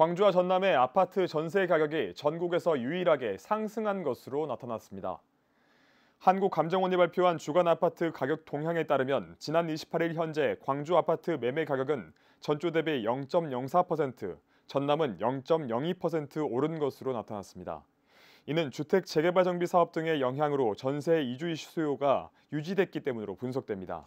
광주와 전남의 아파트 전세 가격이 전국에서 유일하게 상승한 것으로 나타났습니다. 한국감정원이 발표한 주간 아파트 가격 동향에 따르면 지난 28일 현재 광주 아파트 매매 가격은 전주 대비 0.04%, 전남은 0.02% 오른 것으로 나타났습니다. 이는 주택 재개발 정비 사업 등의 영향으로 전세 이주 수요가 유지됐기 때문으로 분석됩니다.